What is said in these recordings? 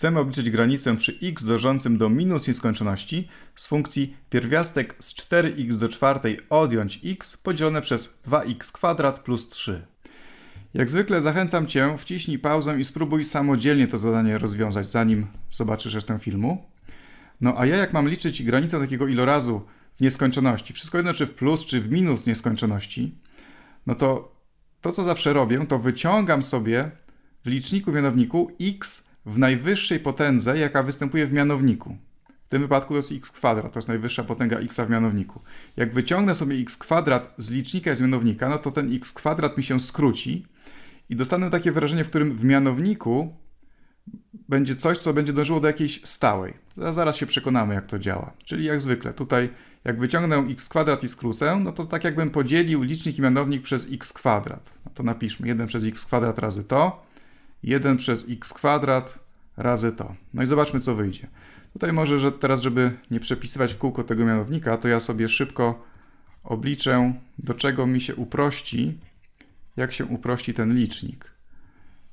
Chcemy obliczyć granicę przy x dążącym do minus nieskończoności z funkcji pierwiastek z 4x do czwartej odjąć x podzielone przez 2x kwadrat plus 3. Jak zwykle zachęcam Cię, wciśnij pauzę i spróbuj samodzielnie to zadanie rozwiązać, zanim zobaczysz resztę filmu. No a ja jak mam liczyć granicę takiego ilorazu w nieskończoności, wszystko jedno czy w plus, czy w minus nieskończoności, no to to co zawsze robię, to wyciągam sobie w liczniku mianowniku x w najwyższej potędze, jaka występuje w mianowniku. W tym wypadku to jest x kwadrat, to jest najwyższa potęga x w mianowniku. Jak wyciągnę sobie x kwadrat z licznika i z mianownika, no to ten x kwadrat mi się skróci i dostanę takie wyrażenie, w którym w mianowniku będzie coś, co będzie dążyło do jakiejś stałej. Zaraz się przekonamy, jak to działa. Czyli jak zwykle, tutaj jak wyciągnę x kwadrat i skrócę, no to tak jakbym podzielił licznik i mianownik przez x kwadrat. No to napiszmy 1 przez x kwadrat razy to, 1 przez x kwadrat razy to. No i zobaczmy, co wyjdzie. Tutaj może że teraz, żeby nie przepisywać w kółko tego mianownika, to ja sobie szybko obliczę, do czego mi się uprości, jak się uprości ten licznik.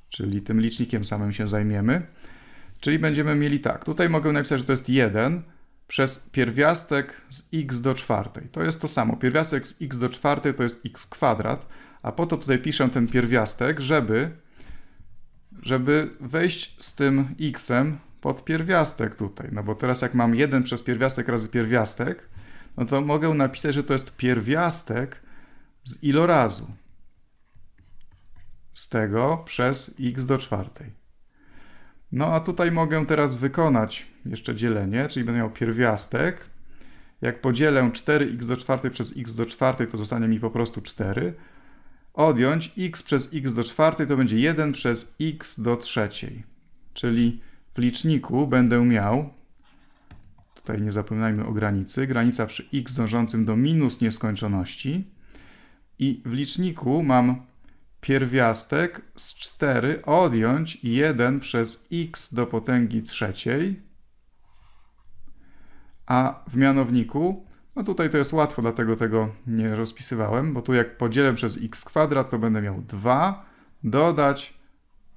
Czyli tym licznikiem samym się zajmiemy. Czyli będziemy mieli tak, tutaj mogę napisać, że to jest 1 przez pierwiastek z x do czwartej. To jest to samo, pierwiastek z x do czwartej to jest x kwadrat, a po to tutaj piszę ten pierwiastek, żeby żeby wejść z tym x pod pierwiastek tutaj. No bo teraz jak mam 1 przez pierwiastek razy pierwiastek, no to mogę napisać, że to jest pierwiastek z ilorazu. Z tego przez x do czwartej. No a tutaj mogę teraz wykonać jeszcze dzielenie, czyli będę miał pierwiastek. Jak podzielę 4x do czwartej przez x do czwartej, to zostanie mi po prostu 4 odjąć x przez x do czwartej, to będzie 1 przez x do trzeciej. Czyli w liczniku będę miał, tutaj nie zapominajmy o granicy, granica przy x dążącym do minus nieskończoności i w liczniku mam pierwiastek z 4 odjąć 1 przez x do potęgi trzeciej, a w mianowniku no tutaj to jest łatwo, dlatego tego nie rozpisywałem, bo tu jak podzielę przez x kwadrat, to będę miał 2 dodać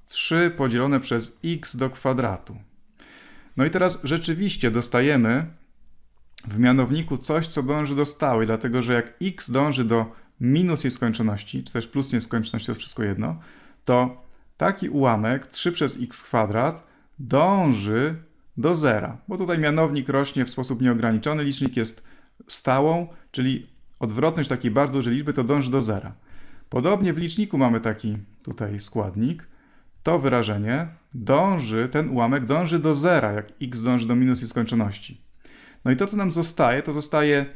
3 podzielone przez x do kwadratu. No i teraz rzeczywiście dostajemy w mianowniku coś, co dąży do stałej, dlatego że jak x dąży do minus nieskończoności, czy też plus nieskończoności, to jest wszystko jedno, to taki ułamek 3 przez x kwadrat dąży do zera, bo tutaj mianownik rośnie w sposób nieograniczony, licznik jest stałą, czyli odwrotność takiej bardzo dużej liczby to dąży do zera. Podobnie w liczniku mamy taki tutaj składnik. To wyrażenie dąży, ten ułamek dąży do zera, jak x dąży do minus nieskończoności. No i to, co nam zostaje, to zostaje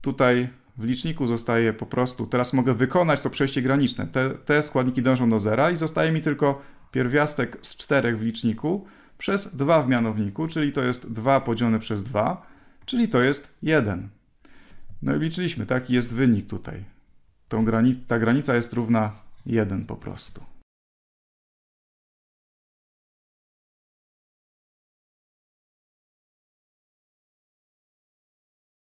tutaj w liczniku zostaje po prostu, teraz mogę wykonać to przejście graniczne. Te, te składniki dążą do zera i zostaje mi tylko pierwiastek z czterech w liczniku przez 2 w mianowniku, czyli to jest 2 podzielone przez 2, czyli to jest 1. No i liczyliśmy, taki Jest wynik tutaj. Granic ta granica jest równa 1 po prostu.